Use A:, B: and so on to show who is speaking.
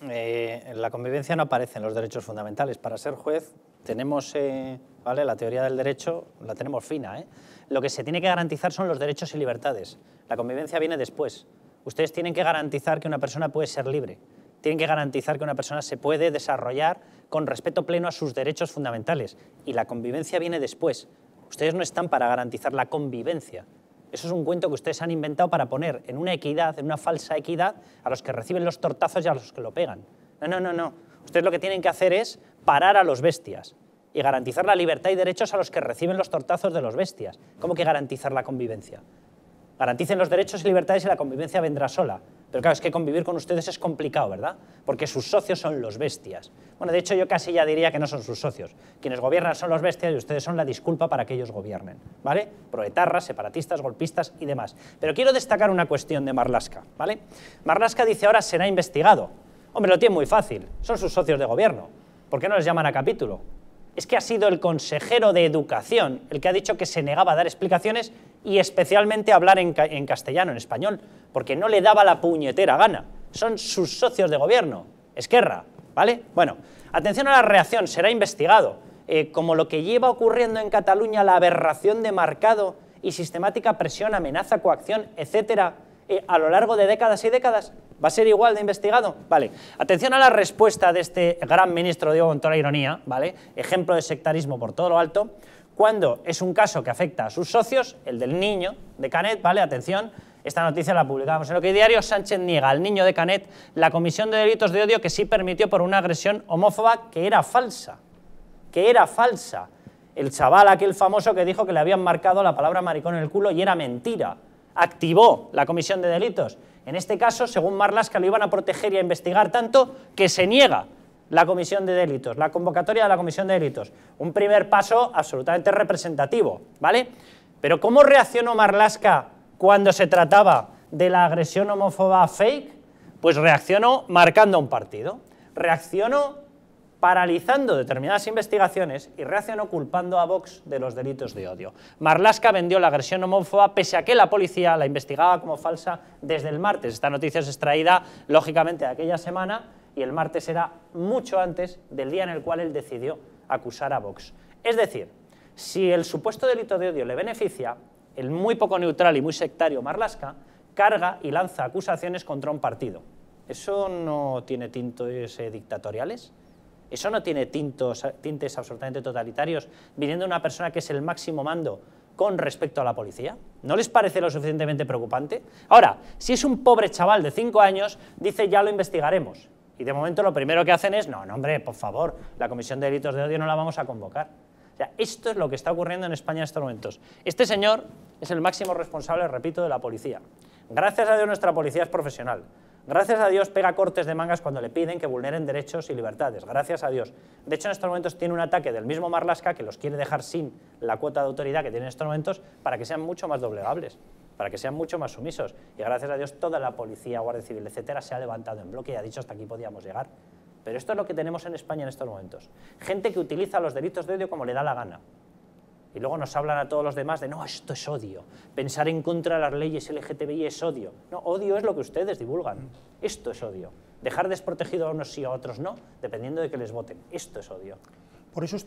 A: Eh, en la convivencia no aparecen los derechos fundamentales. Para ser juez tenemos, eh, la teoría del derecho la tenemos fina. ¿eh? Lo que se tiene que garantizar son los derechos y libertades. La convivencia viene después. Ustedes tienen que garantizar que una persona puede ser libre. Tienen que garantizar que una persona se puede desarrollar con respeto pleno a sus derechos fundamentales. Y la convivencia viene después. Ustedes no están para garantizar la convivencia. Eso es un cuento que ustedes han inventado para poner en una equidad, en una falsa equidad, a los que reciben los tortazos y a los que lo pegan. No, no, no, no. Ustedes lo que tienen que hacer es parar a los bestias y garantizar la libertad y derechos a los que reciben los tortazos de los bestias. ¿Cómo que garantizar la convivencia? Garanticen los derechos y libertades y la convivencia vendrá sola. Pero claro, es que convivir con ustedes es complicado, ¿verdad? Porque sus socios son los bestias. Bueno, de hecho yo casi ya diría que no son sus socios. Quienes gobiernan son los bestias y ustedes son la disculpa para que ellos gobiernen, ¿vale? Proetarras, separatistas, golpistas y demás. Pero quiero destacar una cuestión de Marlasca, ¿vale? Marlasca dice ahora será investigado. Hombre, lo tiene muy fácil. Son sus socios de gobierno. ¿Por qué no les llaman a capítulo? es que ha sido el consejero de Educación el que ha dicho que se negaba a dar explicaciones y especialmente a hablar en, castellano, en español, porque no le daba la puñetera gana. Son sus socios de gobierno, Esquerra, ¿vale? Bueno, atención a la reacción, será investigado. Eh, como lo que lleva ocurriendo en Cataluña, la aberración de marcado y sistemática presión, amenaza, coacción, etcétera, eh, a lo largo de décadas y décadas, ¿Va a ser igual de investigado? Vale. Atención a la respuesta de este gran ministro, digo con toda la ironía, ¿vale? Ejemplo de sectarismo por todo lo alto. Cuando es un caso que afecta a sus socios, el del niño de Canet, ¿vale? Atención, esta noticia la publicamos en lo que Diario. Sánchez niega al niño de Canet la comisión de delitos de odio que sí permitió por una agresión homófoba que era falsa. Que era falsa. El chaval, aquel famoso que dijo que le habían marcado la palabra maricón en el culo y era mentira activó la comisión de delitos. En este caso, según Marlaska, lo iban a proteger y a investigar tanto que se niega la comisión de delitos, la convocatoria de la comisión de delitos. Un primer paso absolutamente representativo, ¿vale? Pero ¿cómo reaccionó Marlaska cuando se trataba de la agresión homófoba fake? Pues reaccionó marcando un partido, reaccionó paralizando determinadas investigaciones y reaccionó culpando a Vox de los delitos de odio. Marlaska vendió la agresión homófoba pese a que la policía la investigaba como falsa desde el martes. Esta noticia es extraída, lógicamente, de aquella semana y el martes era mucho antes del día en el cual él decidió acusar a Vox. Es decir, si el supuesto delito de odio le beneficia, el muy poco neutral y muy sectario Marlaska carga y lanza acusaciones contra un partido. ¿Eso no tiene tintos eh, dictatoriales? Eso no tiene tintes absolutamente totalitarios, viniendo de una persona que es el máximo mando con respecto a la policía. ¿No les parece lo suficientemente preocupante? Ahora, si es un pobre chaval de 5 años, dice ya lo investigaremos. Y de momento lo primero que hacen es, no, no, hombre, por favor, la Comisión de Delitos de Odio no la vamos a convocar. O sea, esto es lo que está ocurriendo en España en estos momentos. Este señor es el máximo responsable, repito, de la policía. Gracias a Dios nuestra policía es profesional. Gracias a Dios pega cortes de mangas cuando le piden que vulneren derechos y libertades. Gracias a Dios. De hecho, en estos momentos tiene un ataque del mismo Marlasca que los quiere dejar sin la cuota de autoridad que tiene en estos momentos para que sean mucho más doblegables, para que sean mucho más sumisos. Y gracias a Dios toda la policía, Guardia Civil, etcétera, se ha levantado en bloque y ha dicho hasta aquí podíamos llegar. Pero esto es lo que tenemos en España en estos momentos. Gente que utiliza los delitos de odio como le da la gana. Y luego nos hablan a todos los demás de, no, esto es odio. Pensar en contra de las leyes LGTBI es odio. No, odio es lo que ustedes divulgan. Esto es odio. Dejar desprotegido a unos sí, a otros no, dependiendo de que les voten. Esto es odio. Por eso